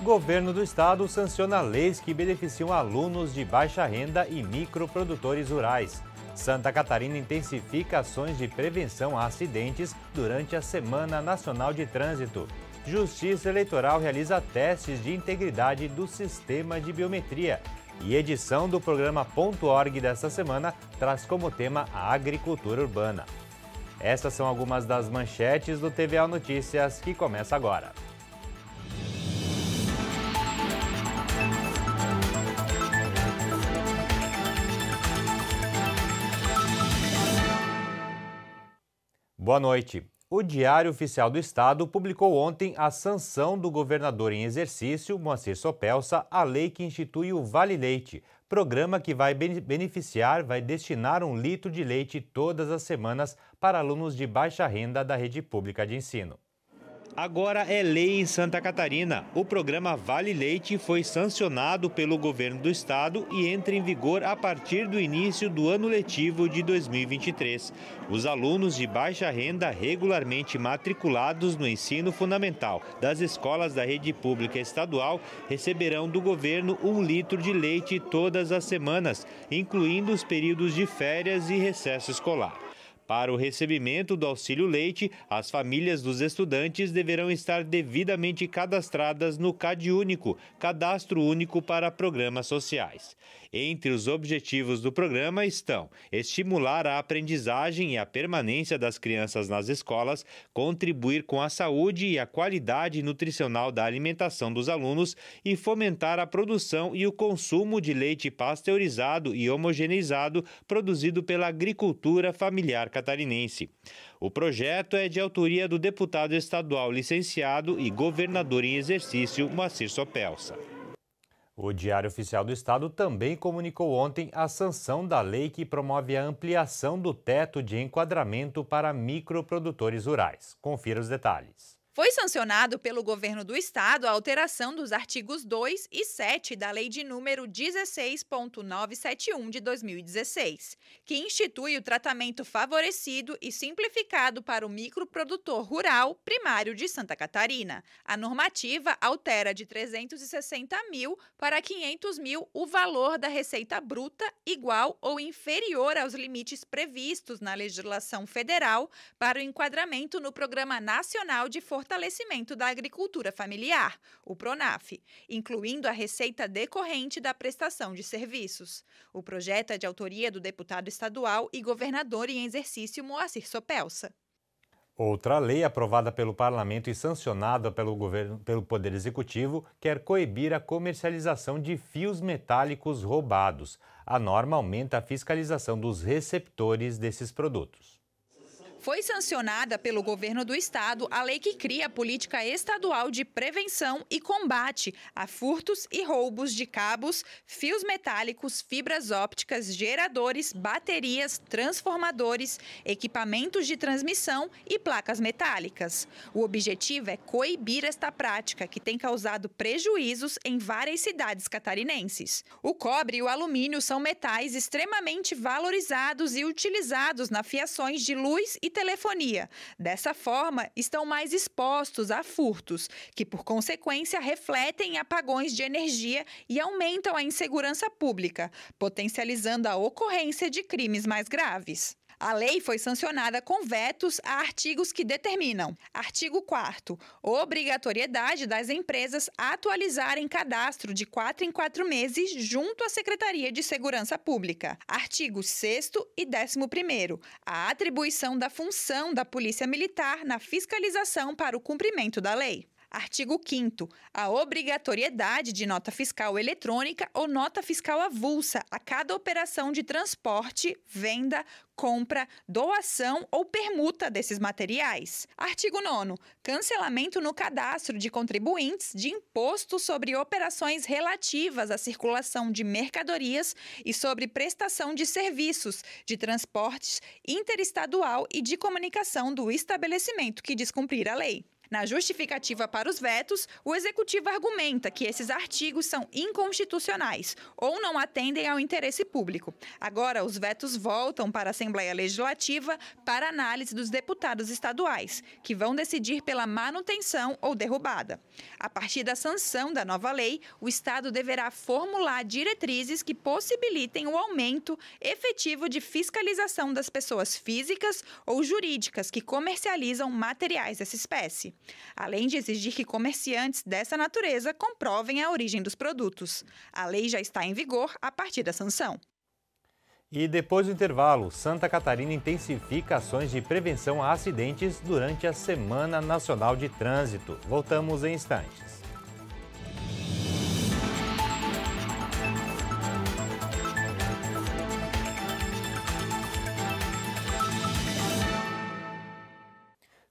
Governo do Estado sanciona leis que beneficiam alunos de baixa renda e microprodutores rurais. Santa Catarina intensifica ações de prevenção a acidentes durante a Semana Nacional de Trânsito. Justiça Eleitoral realiza testes de integridade do sistema de biometria. E edição do programa .org desta semana traz como tema a agricultura urbana. Essas são algumas das manchetes do TVA Notícias que começa agora. Boa noite. O Diário Oficial do Estado publicou ontem a sanção do governador em exercício, Moacir Sopelsa, à lei que institui o Vale Leite, programa que vai beneficiar, vai destinar um litro de leite todas as semanas para alunos de baixa renda da rede pública de ensino. Agora é lei em Santa Catarina. O programa Vale Leite foi sancionado pelo governo do estado e entra em vigor a partir do início do ano letivo de 2023. Os alunos de baixa renda regularmente matriculados no ensino fundamental das escolas da rede pública estadual receberão do governo um litro de leite todas as semanas, incluindo os períodos de férias e recesso escolar. Para o recebimento do auxílio leite, as famílias dos estudantes deverão estar devidamente cadastradas no CAD Único, Cadastro Único para Programas Sociais. Entre os objetivos do programa estão estimular a aprendizagem e a permanência das crianças nas escolas, contribuir com a saúde e a qualidade nutricional da alimentação dos alunos e fomentar a produção e o consumo de leite pasteurizado e homogeneizado produzido pela agricultura familiar catarinense. O projeto é de autoria do deputado estadual licenciado e governador em exercício, Macir Sopelsa. O Diário Oficial do Estado também comunicou ontem a sanção da lei que promove a ampliação do teto de enquadramento para microprodutores rurais. Confira os detalhes. Foi sancionado pelo governo do estado a alteração dos artigos 2 e 7 da Lei de número 16.971 de 2016, que institui o tratamento favorecido e simplificado para o microprodutor rural primário de Santa Catarina. A normativa altera de 360 mil para 500 mil o valor da receita bruta igual ou inferior aos limites previstos na legislação federal para o enquadramento no Programa Nacional de Fortalecimento Fortalecimento da Agricultura Familiar, o PRONAF, incluindo a receita decorrente da prestação de serviços. O projeto é de autoria do deputado estadual e governador em exercício Moacir Sopelsa. Outra lei aprovada pelo parlamento e sancionada pelo, governo, pelo Poder Executivo quer coibir a comercialização de fios metálicos roubados. A norma aumenta a fiscalização dos receptores desses produtos foi sancionada pelo governo do estado a lei que cria a política estadual de prevenção e combate a furtos e roubos de cabos, fios metálicos, fibras ópticas, geradores, baterias, transformadores, equipamentos de transmissão e placas metálicas. O objetivo é coibir esta prática que tem causado prejuízos em várias cidades catarinenses. O cobre e o alumínio são metais extremamente valorizados e utilizados na fiações de luz e telefonia. Dessa forma, estão mais expostos a furtos, que por consequência refletem apagões de energia e aumentam a insegurança pública, potencializando a ocorrência de crimes mais graves. A lei foi sancionada com vetos a artigos que determinam: artigo 4 obrigatoriedade das empresas atualizarem cadastro de 4 em 4 meses junto à Secretaria de Segurança Pública. Artigos 6 e 11 a atribuição da função da Polícia Militar na fiscalização para o cumprimento da lei. Artigo 5 A obrigatoriedade de nota fiscal eletrônica ou nota fiscal avulsa a cada operação de transporte, venda, compra, doação ou permuta desses materiais. Artigo 9 Cancelamento no cadastro de contribuintes de imposto sobre operações relativas à circulação de mercadorias e sobre prestação de serviços de transportes interestadual e de comunicação do estabelecimento que descumprir a lei. Na justificativa para os vetos, o executivo argumenta que esses artigos são inconstitucionais ou não atendem ao interesse público. Agora, os vetos voltam para a Assembleia Legislativa para análise dos deputados estaduais, que vão decidir pela manutenção ou derrubada. A partir da sanção da nova lei, o Estado deverá formular diretrizes que possibilitem o aumento efetivo de fiscalização das pessoas físicas ou jurídicas que comercializam materiais dessa espécie além de exigir que comerciantes dessa natureza comprovem a origem dos produtos. A lei já está em vigor a partir da sanção. E depois do intervalo, Santa Catarina intensifica ações de prevenção a acidentes durante a Semana Nacional de Trânsito. Voltamos em instantes.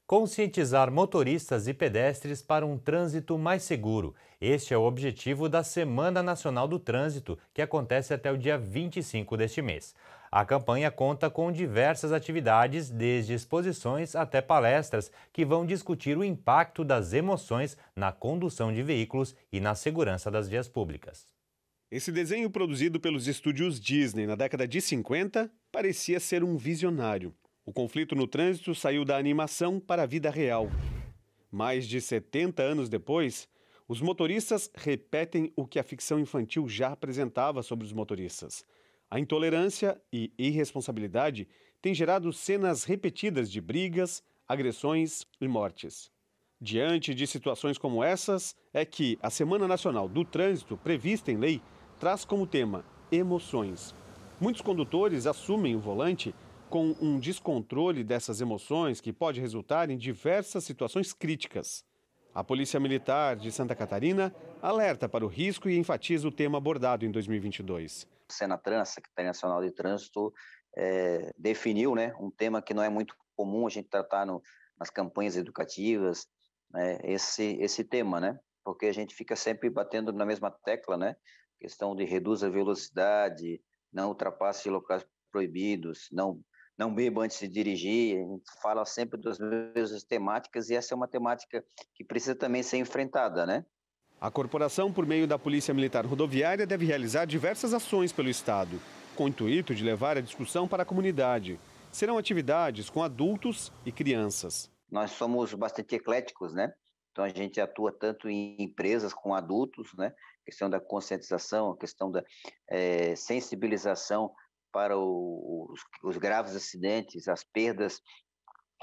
Conscientizar motoristas e pedestres para um trânsito mais seguro. Este é o objetivo da Semana Nacional do Trânsito, que acontece até o dia 25 deste mês. A campanha conta com diversas atividades, desde exposições até palestras, que vão discutir o impacto das emoções na condução de veículos e na segurança das vias públicas. Esse desenho produzido pelos estúdios Disney na década de 50 parecia ser um visionário. O conflito no trânsito saiu da animação para a vida real. Mais de 70 anos depois, os motoristas repetem o que a ficção infantil já apresentava sobre os motoristas. A intolerância e irresponsabilidade têm gerado cenas repetidas de brigas, agressões e mortes. Diante de situações como essas, é que a Semana Nacional do Trânsito, prevista em lei, traz como tema emoções. Muitos condutores assumem o volante com um descontrole dessas emoções que pode resultar em diversas situações críticas. A Polícia Militar de Santa Catarina alerta para o risco e enfatiza o tema abordado em 2022. A Senatran, a Secretaria Nacional de Trânsito, é, definiu né, um tema que não é muito comum a gente tratar no, nas campanhas educativas, né, esse, esse tema, né? Porque a gente fica sempre batendo na mesma tecla, né? Questão de reduz a velocidade, não ultrapasse locais proibidos, não não beba antes de dirigir, a gente fala sempre das mesmas temáticas e essa é uma temática que precisa também ser enfrentada, né? A corporação, por meio da Polícia Militar Rodoviária, deve realizar diversas ações pelo Estado, com o intuito de levar a discussão para a comunidade. Serão atividades com adultos e crianças. Nós somos bastante ecléticos, né? Então a gente atua tanto em empresas com adultos, né? A questão da conscientização, a questão da é, sensibilização para os, os, graves acidentes, as perdas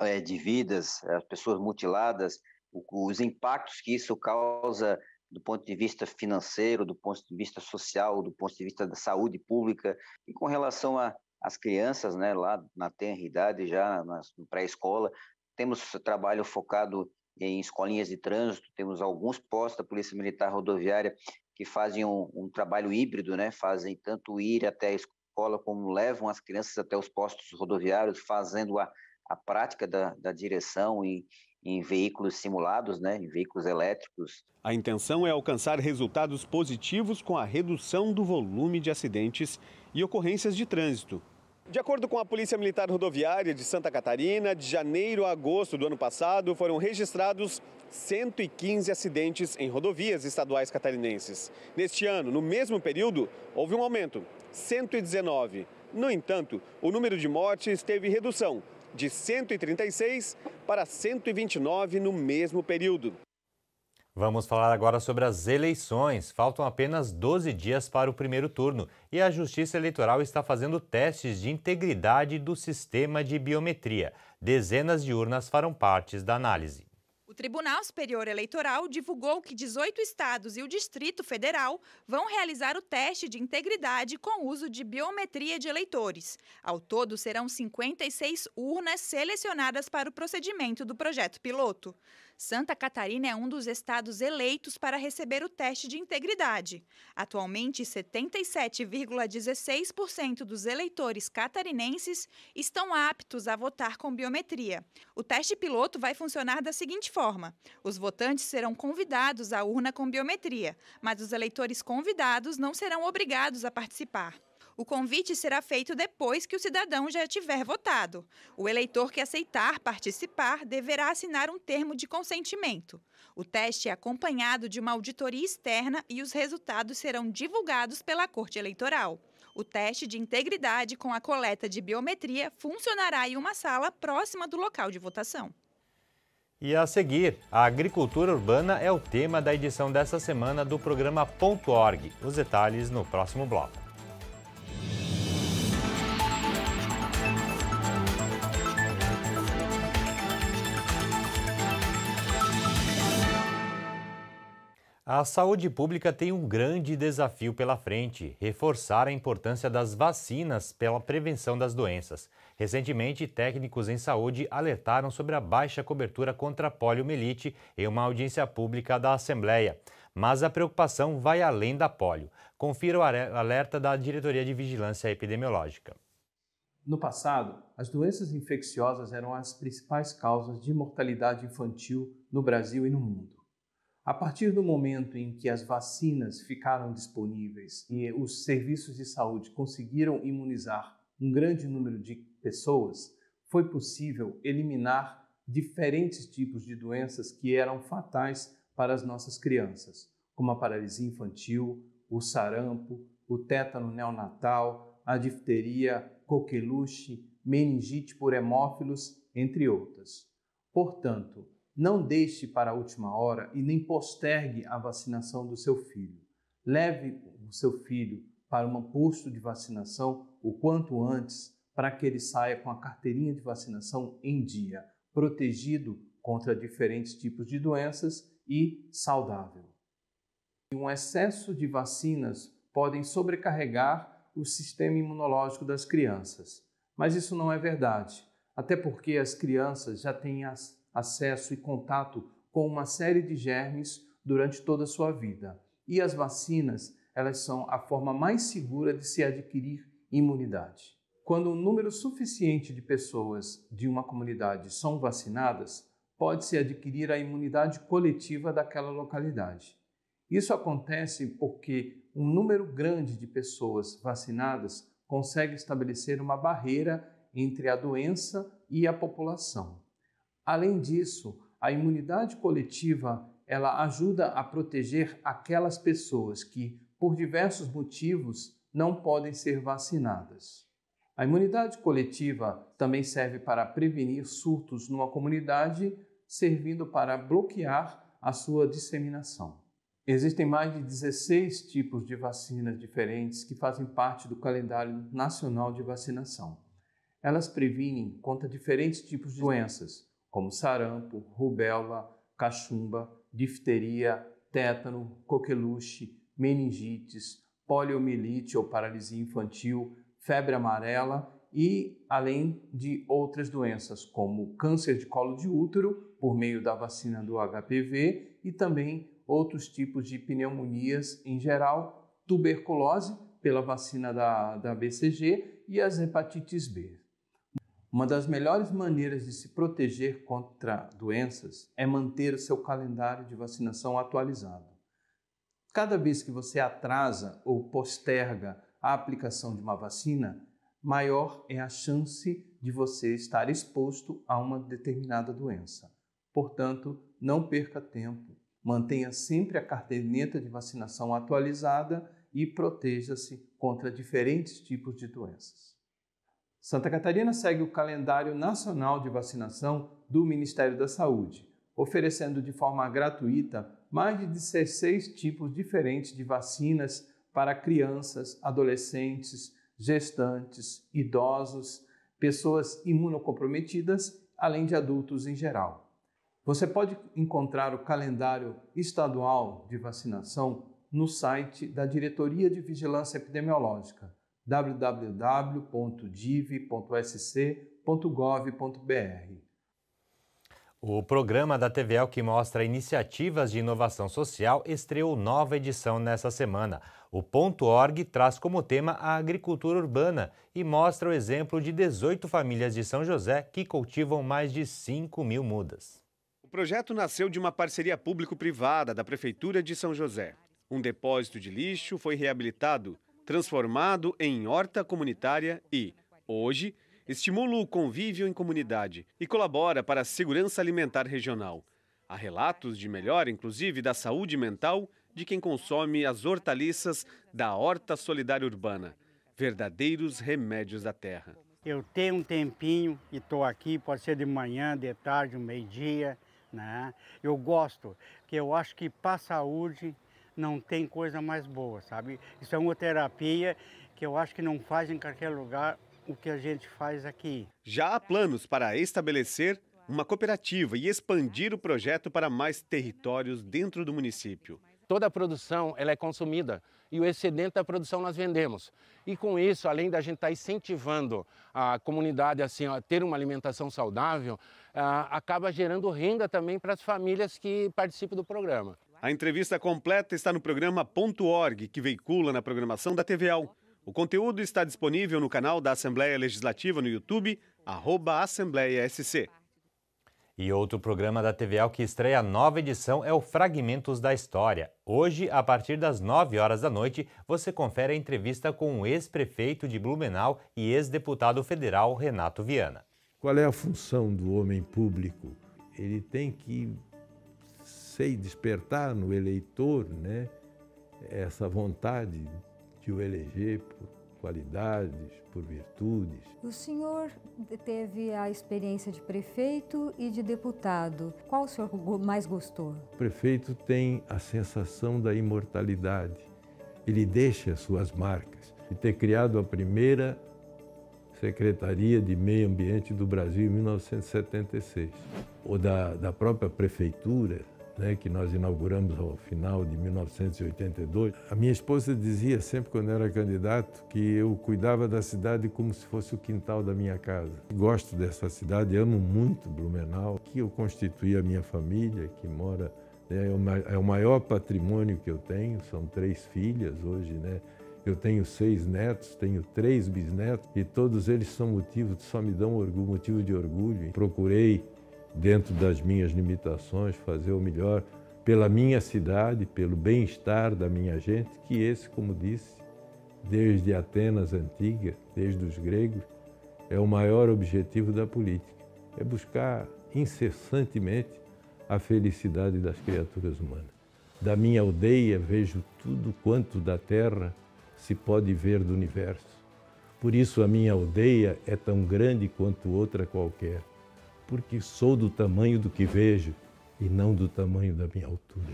é, de vidas, as pessoas mutiladas, os impactos que isso causa do ponto de vista financeiro, do ponto de vista social, do ponto de vista da saúde pública e com relação às crianças, né, lá na tenra idade já na pré-escola, temos trabalho focado em escolinhas de trânsito, temos alguns postos da Polícia Militar Rodoviária que fazem um, um trabalho híbrido, né, fazem tanto ir até escola, como levam as crianças até os postos rodoviários, fazendo a, a prática da, da direção em, em veículos simulados, né, em veículos elétricos. A intenção é alcançar resultados positivos com a redução do volume de acidentes e ocorrências de trânsito. De acordo com a Polícia Militar Rodoviária de Santa Catarina, de janeiro a agosto do ano passado foram registrados 115 acidentes em rodovias estaduais catarinenses. Neste ano, no mesmo período, houve um aumento 119. No entanto, o número de mortes teve redução de 136 para 129 no mesmo período. Vamos falar agora sobre as eleições. Faltam apenas 12 dias para o primeiro turno e a Justiça Eleitoral está fazendo testes de integridade do sistema de biometria. Dezenas de urnas farão parte da análise. O Tribunal Superior Eleitoral divulgou que 18 estados e o Distrito Federal vão realizar o teste de integridade com uso de biometria de eleitores. Ao todo, serão 56 urnas selecionadas para o procedimento do projeto piloto. Santa Catarina é um dos estados eleitos para receber o teste de integridade. Atualmente, 77,16% dos eleitores catarinenses estão aptos a votar com biometria. O teste piloto vai funcionar da seguinte forma: os votantes serão convidados à urna com biometria, mas os eleitores convidados não serão obrigados a participar. O convite será feito depois que o cidadão já tiver votado. O eleitor que aceitar participar deverá assinar um termo de consentimento. O teste é acompanhado de uma auditoria externa e os resultados serão divulgados pela Corte Eleitoral. O teste de integridade com a coleta de biometria funcionará em uma sala próxima do local de votação. E a seguir, a agricultura urbana é o tema da edição dessa semana do programa Ponto .org. Os detalhes no próximo bloco. A saúde pública tem um grande desafio pela frente: reforçar a importância das vacinas pela prevenção das doenças. Recentemente, técnicos em saúde alertaram sobre a baixa cobertura contra a poliomielite em uma audiência pública da Assembleia. Mas a preocupação vai além da polio. Confira o alerta da Diretoria de Vigilância Epidemiológica. No passado, as doenças infecciosas eram as principais causas de mortalidade infantil no Brasil e no mundo. A partir do momento em que as vacinas ficaram disponíveis e os serviços de saúde conseguiram imunizar um grande número de pessoas, foi possível eliminar diferentes tipos de doenças que eram fatais para as nossas crianças, como a paralisia infantil, o sarampo, o tétano neonatal, a difteria, coqueluche, meningite por hemófilos, entre outras. Portanto, não deixe para a última hora e nem postergue a vacinação do seu filho. Leve o seu filho para um posto de vacinação o quanto antes para que ele saia com a carteirinha de vacinação em dia, protegido contra diferentes tipos de doenças e saudável. Um excesso de vacinas podem sobrecarregar o sistema imunológico das crianças, mas isso não é verdade, até porque as crianças já têm as acesso e contato com uma série de germes durante toda a sua vida. E as vacinas, elas são a forma mais segura de se adquirir imunidade. Quando um número suficiente de pessoas de uma comunidade são vacinadas, pode-se adquirir a imunidade coletiva daquela localidade. Isso acontece porque um número grande de pessoas vacinadas consegue estabelecer uma barreira entre a doença e a população. Além disso, a imunidade coletiva ela ajuda a proteger aquelas pessoas que, por diversos motivos, não podem ser vacinadas. A imunidade coletiva também serve para prevenir surtos numa comunidade, servindo para bloquear a sua disseminação. Existem mais de 16 tipos de vacinas diferentes que fazem parte do calendário nacional de vacinação. Elas previnem contra diferentes tipos de doenças, como sarampo, rubéola, cachumba, difteria, tétano, coqueluche, meningites, poliomielite ou paralisia infantil, febre amarela e além de outras doenças como câncer de colo de útero por meio da vacina do HPV e também outros tipos de pneumonias em geral, tuberculose pela vacina da, da BCG e as hepatites B. Uma das melhores maneiras de se proteger contra doenças é manter o seu calendário de vacinação atualizado. Cada vez que você atrasa ou posterga a aplicação de uma vacina, maior é a chance de você estar exposto a uma determinada doença. Portanto, não perca tempo. Mantenha sempre a carteirinha de vacinação atualizada e proteja-se contra diferentes tipos de doenças. Santa Catarina segue o calendário nacional de vacinação do Ministério da Saúde, oferecendo de forma gratuita mais de 16 tipos diferentes de vacinas para crianças, adolescentes, gestantes, idosos, pessoas imunocomprometidas, além de adultos em geral. Você pode encontrar o calendário estadual de vacinação no site da Diretoria de Vigilância Epidemiológica www.div.sc.gov.br. O programa da TVL que mostra iniciativas de inovação social estreou nova edição nesta semana. O Ponto .org traz como tema a agricultura urbana e mostra o exemplo de 18 famílias de São José que cultivam mais de 5 mil mudas. O projeto nasceu de uma parceria público-privada da Prefeitura de São José. Um depósito de lixo foi reabilitado transformado em horta comunitária e, hoje, estimula o convívio em comunidade e colabora para a segurança alimentar regional. Há relatos de melhora, inclusive, da saúde mental de quem consome as hortaliças da Horta Solidária Urbana, verdadeiros remédios da terra. Eu tenho um tempinho e estou aqui, pode ser de manhã, de tarde, meio-dia. Né? Eu gosto, porque eu acho que para a saúde não tem coisa mais boa, sabe? Isso é uma terapia que eu acho que não faz em qualquer lugar o que a gente faz aqui. Já há planos para estabelecer uma cooperativa e expandir o projeto para mais territórios dentro do município. Toda a produção ela é consumida e o excedente da produção nós vendemos. E com isso, além da gente estar tá incentivando a comunidade assim, a ter uma alimentação saudável, ah, acaba gerando renda também para as famílias que participam do programa. A entrevista completa está no programa .org, que veicula na programação da TVL. O conteúdo está disponível no canal da Assembleia Legislativa no YouTube, arroba Assembleia SC. E outro programa da TVL que estreia a nova edição é o Fragmentos da História. Hoje, a partir das 9 horas da noite, você confere a entrevista com o ex-prefeito de Blumenau e ex-deputado federal Renato Viana. Qual é a função do homem público? Ele tem que sei despertar no eleitor né, essa vontade de o eleger por qualidades, por virtudes. O senhor teve a experiência de prefeito e de deputado. Qual o senhor mais gostou? O prefeito tem a sensação da imortalidade. Ele deixa suas marcas. E ter criado a primeira Secretaria de Meio Ambiente do Brasil em 1976, ou da, da própria prefeitura, né, que nós inauguramos ao final de 1982. A minha esposa dizia sempre, quando era candidato, que eu cuidava da cidade como se fosse o quintal da minha casa. Gosto dessa cidade, amo muito Blumenau, que eu constituí a minha família, que mora. Né, é o é maior patrimônio que eu tenho, são três filhas hoje, né? Eu tenho seis netos, tenho três bisnetos e todos eles são motivo, só me dão orgulho, motivo de orgulho. Procurei dentro das minhas limitações, fazer o melhor pela minha cidade, pelo bem-estar da minha gente, que esse, como disse, desde Atenas antiga, desde os gregos, é o maior objetivo da política. É buscar incessantemente a felicidade das criaturas humanas. Da minha aldeia vejo tudo quanto da terra se pode ver do universo. Por isso a minha aldeia é tão grande quanto outra qualquer porque sou do tamanho do que vejo e não do tamanho da minha altura.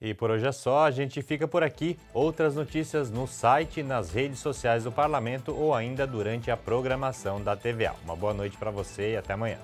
E por hoje é só, a gente fica por aqui. Outras notícias no site, nas redes sociais do Parlamento ou ainda durante a programação da TVA. Uma boa noite para você e até amanhã.